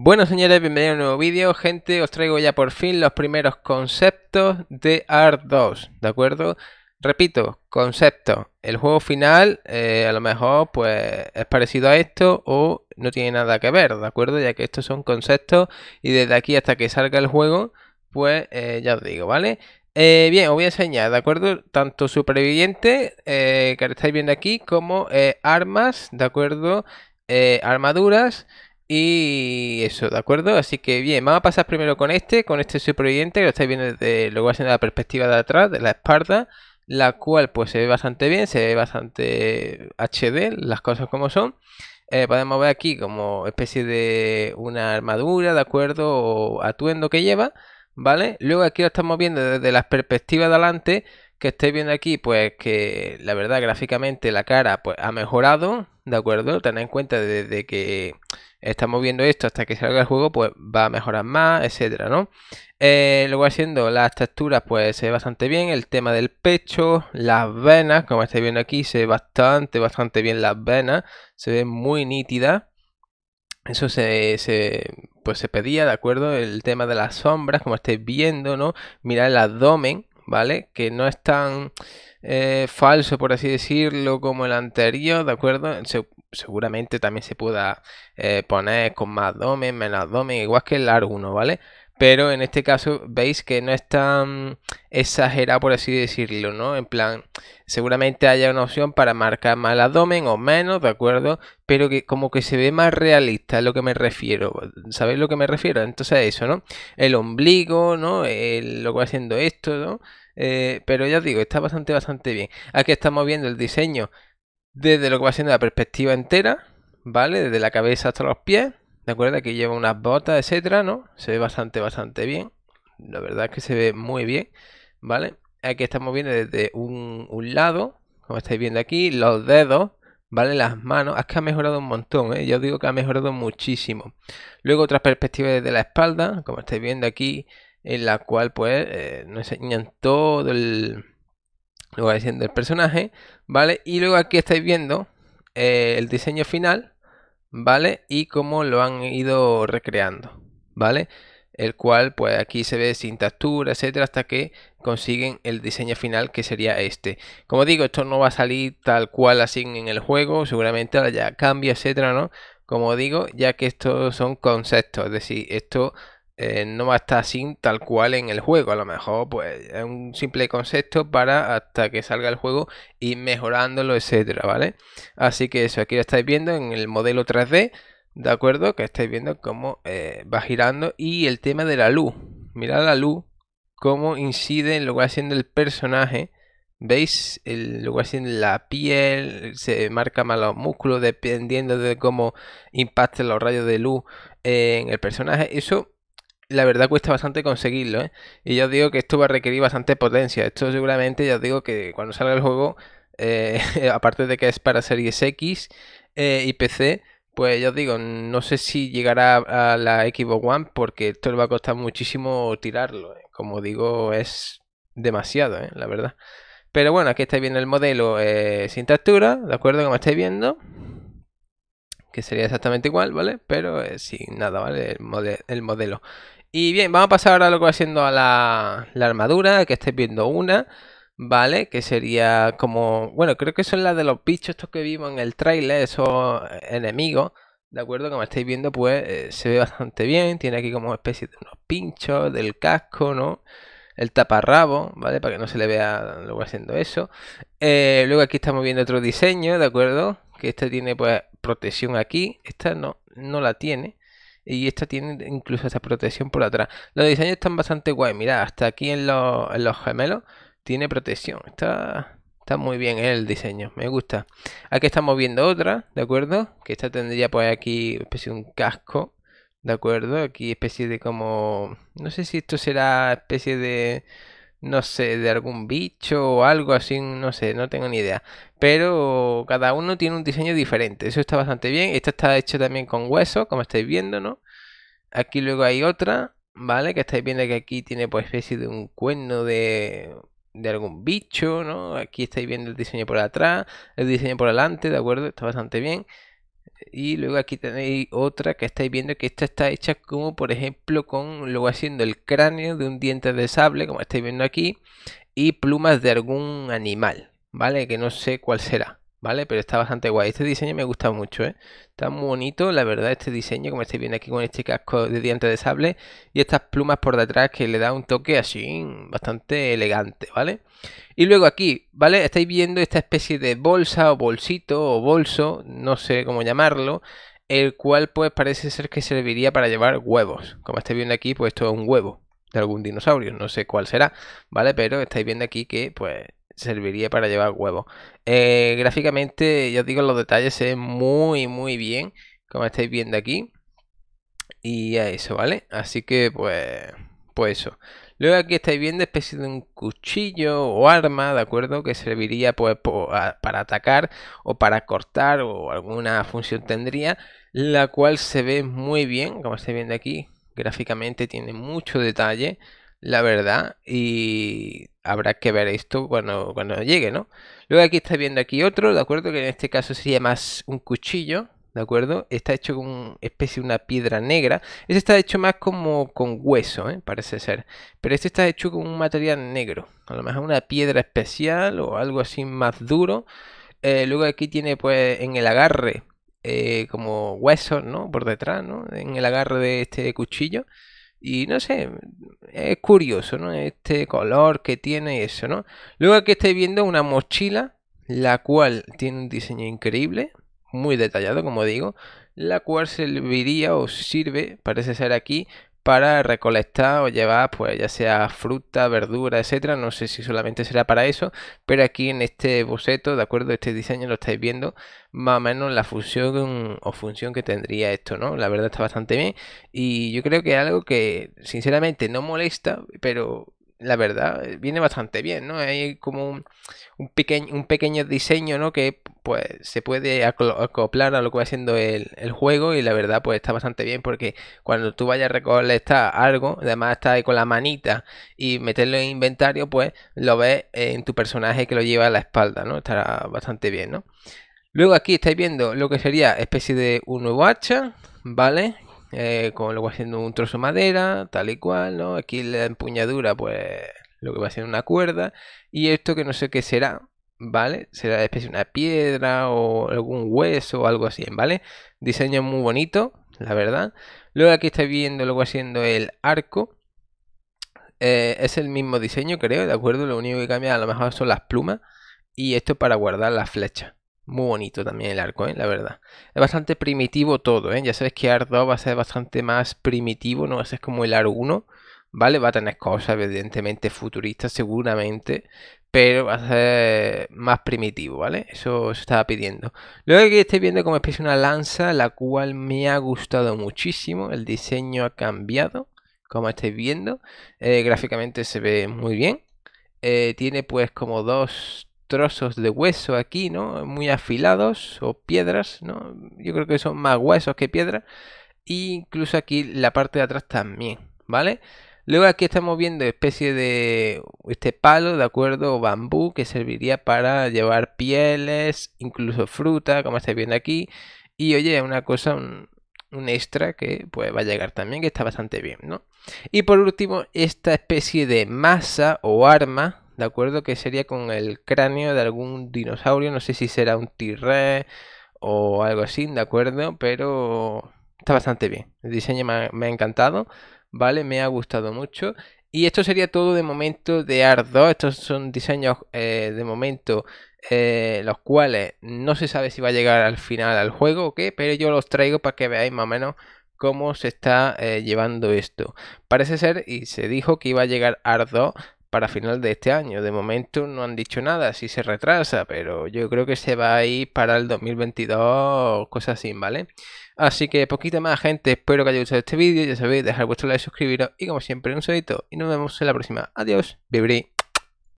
Bueno señores, bienvenidos a un nuevo vídeo. Gente, os traigo ya por fin los primeros conceptos de Art 2, ¿de acuerdo? Repito, conceptos. El juego final eh, a lo mejor pues es parecido a esto o no tiene nada que ver, ¿de acuerdo? Ya que estos son conceptos y desde aquí hasta que salga el juego, pues eh, ya os digo, ¿vale? Eh, bien, os voy a enseñar, ¿de acuerdo? Tanto superviviente, que estáis viendo aquí, como armas, ¿de acuerdo? armaduras y eso, ¿de acuerdo? Así que bien, vamos a pasar primero con este, con este superviviente, que lo estáis viendo desde lo la perspectiva de atrás, de la espalda, la cual pues se ve bastante bien, se ve bastante HD, las cosas como son. Eh, podemos ver aquí como especie de una armadura, ¿de acuerdo? O atuendo que lleva, ¿vale? Luego aquí lo estamos viendo desde la perspectiva de adelante, que estáis viendo aquí, pues que la verdad gráficamente la cara pues ha mejorado, ¿de acuerdo? Ten en cuenta desde que estamos viendo esto hasta que salga el juego, pues va a mejorar más, etcétera, ¿no? Eh, luego haciendo las texturas, pues se ve bastante bien. El tema del pecho, las venas, como estáis viendo aquí, se ve bastante, bastante bien las venas. Se ve muy nítida. Eso se, se, pues se pedía, ¿de acuerdo? El tema de las sombras, como estáis viendo, ¿no? Mirar el abdomen, ¿vale? Que no es tan eh, falso, por así decirlo, como el anterior, ¿de acuerdo? seguramente también se pueda eh, poner con más abdomen, menos abdomen, igual que el largo, ¿vale? Pero en este caso veis que no es tan exagerado, por así decirlo, ¿no? En plan, seguramente haya una opción para marcar más abdomen o menos, ¿de acuerdo? Pero que como que se ve más realista, es lo que me refiero. ¿Sabéis lo que me refiero? Entonces eso, ¿no? El ombligo, ¿no? Eh, lo que va haciendo esto, ¿no? Eh, pero ya os digo, está bastante, bastante bien. Aquí estamos viendo el diseño desde lo que va siendo la perspectiva entera, ¿vale? Desde la cabeza hasta los pies, ¿de acuerdo? Aquí lleva unas botas, etcétera, ¿no? Se ve bastante, bastante bien. La verdad es que se ve muy bien, ¿vale? Aquí estamos viendo desde un, un lado, como estáis viendo aquí, los dedos, ¿vale? Las manos, es que ha mejorado un montón, ¿eh? Yo os digo que ha mejorado muchísimo. Luego otras perspectivas desde la espalda, como estáis viendo aquí, en la cual pues eh, nos enseñan todo el, lo el personaje, ¿vale? Y luego aquí estáis viendo eh, el diseño final, ¿vale? Y cómo lo han ido recreando, ¿vale? El cual, pues aquí se ve sin textura, etcétera, hasta que consiguen el diseño final que sería este. Como digo, esto no va a salir tal cual así en el juego, seguramente ahora ya cambia, etcétera, ¿no? Como digo, ya que estos son conceptos, es decir, esto eh, no va a estar así tal cual en el juego. A lo mejor pues es un simple concepto para hasta que salga el juego y mejorándolo, etcétera, ¿vale? Así que eso, aquí lo estáis viendo en el modelo 3D, ¿de acuerdo? Que estáis viendo cómo eh, va girando y el tema de la luz. Mirad la luz, cómo incide en lo que va haciendo el personaje. ¿Veis? El, lo que haciendo la piel, se marca más los músculos dependiendo de cómo impacten los rayos de luz en el personaje. Eso la verdad cuesta bastante conseguirlo, ¿eh? Y yo os digo que esto va a requerir bastante potencia. Esto seguramente, ya os digo que cuando salga el juego, eh, aparte de que es para Series X eh, y PC, pues yo os digo, no sé si llegará a la Xbox One porque esto le va a costar muchísimo tirarlo. ¿eh? Como digo, es demasiado, la verdad. Pero bueno, aquí estáis viendo el modelo sin textura, ¿de acuerdo? me estáis viendo que sería exactamente igual, ¿vale? Pero eh, sin nada, ¿vale? El, modelo. Y bien, vamos a pasar ahora lo que va siendo a la, armadura, que estáis viendo una, ¿vale? Que sería como, bueno, creo que son las de los bichos estos que vimos en el trailer, esos enemigos, ¿de acuerdo? Como estáis viendo, pues eh, se ve bastante bien, tiene aquí como especie de unos pinchos, del casco, ¿no? el taparrabo, ¿vale? Para que no se le vea luego haciendo eso. Eh, luego aquí estamos viendo otro diseño, ¿de acuerdo? que esta tiene pues protección aquí, esta no, no la tiene. Y esta tiene incluso esa protección por atrás. Los diseños están bastante guay. Mirad, hasta aquí en los, en los gemelos tiene protección. Está, está muy bien el diseño. Me gusta. Aquí estamos viendo otra, ¿de acuerdo? Que esta tendría pues aquí especie de un casco. ¿De acuerdo? Aquí especie de como... No sé si esto será especie de no sé, de algún bicho o algo así, no sé, no tengo ni idea. Pero cada uno tiene un diseño diferente, eso está bastante bien. Esta está hecho también con hueso, como estáis viendo, ¿no? Aquí luego hay otra, ¿vale? Que estáis viendo que aquí tiene pues especie de un cuerno de, de algún bicho, ¿no? Aquí estáis viendo el diseño por atrás, el diseño por delante, ¿de acuerdo? Está bastante bien. Y luego aquí tenéis otra que estáis viendo que esta está hecha como por ejemplo con luego haciendo el cráneo de un diente de sable, como estáis viendo aquí, y plumas de algún animal, ¿vale? Que no sé cuál será. ¿vale? Pero está bastante guay. Este diseño me gusta mucho, ¿eh? Está muy bonito, la verdad, este diseño, como estáis viendo aquí con este casco de dientes de sable y estas plumas por detrás que le da un toque así bastante elegante, ¿vale? Y luego aquí, ¿vale? Estáis viendo esta especie de bolsa o bolsito o bolso, no sé cómo llamarlo, el cual pues parece ser que serviría para llevar huevos. Como estáis viendo aquí, pues esto es un huevo de algún dinosaurio, no sé cuál será, ¿vale? Pero estáis viendo aquí que pues serviría para llevar huevos. Eh, gráficamente, ya os digo, los detalles se ven muy, muy bien, como estáis viendo aquí. Y a eso, ¿vale? Así que, pues, pues eso. Luego aquí estáis viendo especie de un cuchillo o arma, ¿de acuerdo? Que serviría pues para atacar o para cortar o alguna función tendría, la cual se ve muy bien, como estáis viendo aquí, gráficamente tiene mucho detalle, la verdad, y habrá que ver esto cuando, cuando llegue, ¿no? Luego aquí está viendo aquí otro, ¿de acuerdo? Que en este caso sería más un cuchillo, ¿de acuerdo? Está hecho con una especie de una piedra negra. Este está hecho más como con hueso, ¿eh? parece ser. Pero este está hecho con un material negro. A lo mejor una piedra especial o algo así más duro. Eh, luego aquí tiene pues en el agarre eh, como hueso ¿no? Por detrás, ¿no? En el agarre de este cuchillo. Y no sé, es curioso, ¿no? Este color que tiene eso, ¿no? Luego aquí estáis viendo una mochila, la cual tiene un diseño increíble, muy detallado, como digo, la cual serviría o sirve, parece ser aquí, para recolectar o llevar, pues ya sea fruta, verdura, etcétera. No sé si solamente será para eso, pero aquí en este boceto, de acuerdo, este diseño lo estáis viendo más o menos la función o función que tendría esto, ¿no? La verdad está bastante bien y yo creo que es algo que sinceramente no molesta, pero la verdad, eh, viene bastante bien, ¿no? Hay como un, pequeño, un pequeño diseño, ¿no? Que pues se puede acoplar a lo que va siendo el, el, juego y la verdad pues está bastante bien porque cuando tú vayas a recolectar algo, además está ahí con la manita y meterlo en inventario, pues lo ves en tu personaje que lo lleva a la espalda, ¿no? Estará bastante bien, ¿no? Luego aquí estáis viendo lo que sería especie de un nuevo hacha, ¿vale? eh, con lo haciendo un trozo de madera, tal y cual, ¿no? Aquí la empuñadura, pues lo que va a ser una cuerda, y esto que no sé qué será, ¿vale? Será especie de una piedra o algún hueso o algo así, ¿vale? Diseño muy bonito, la verdad. Luego aquí estáis viendo lo que el arco. Eh, es el mismo diseño, creo, ¿de acuerdo? Lo único que cambia a lo mejor son las plumas y esto para guardar las flechas. Muy bonito también el arco, ¿eh? la verdad. Es bastante primitivo todo, ¿eh? Ya sabes que Ardo 2 va a ser bastante más primitivo, no va a ser como el ar 1, ¿vale? Va a tener cosas evidentemente futuristas seguramente, pero va a ser más primitivo, ¿vale? Eso se estaba pidiendo. Luego aquí estáis viendo como especie una lanza, la cual me ha gustado muchísimo. El diseño ha cambiado, como estáis viendo. Eh, gráficamente se ve muy bien. Eh, tiene pues como dos trozos de hueso aquí, ¿no? Muy afilados o piedras, ¿no? Yo creo que son más huesos que piedras. E incluso aquí la parte de atrás también, ¿vale? Luego aquí estamos viendo especie de este palo, ¿de acuerdo? O bambú que serviría para llevar pieles, incluso fruta, como estáis viendo aquí. Y oye, una cosa, un, un extra que pues va a llegar también, que está bastante bien, ¿no? Y por último, esta especie de masa o arma, ¿de acuerdo? Que sería con el cráneo de algún dinosaurio, no sé si será un tirre o algo así, ¿de acuerdo? Pero está bastante bien. El diseño me ha, encantado, ¿vale? Me ha gustado mucho. Y esto sería todo de momento de Ardo 2. Estos son diseños eh, de momento eh, los cuales no se sabe si va a llegar al final al juego o qué, pero yo los traigo para que veáis más o menos cómo se está eh, llevando esto. Parece ser, y se dijo que iba a llegar Ardo 2 para final de este año. De momento no han dicho nada, si se retrasa, pero yo creo que se va a ir para el 2022, cosas así, ¿vale? Así que poquito más, gente. Espero que haya gustado este vídeo. Ya sabéis, dejar vuestro like, suscribiros y como siempre, un saludo Y nos vemos en la próxima. Adiós, bye,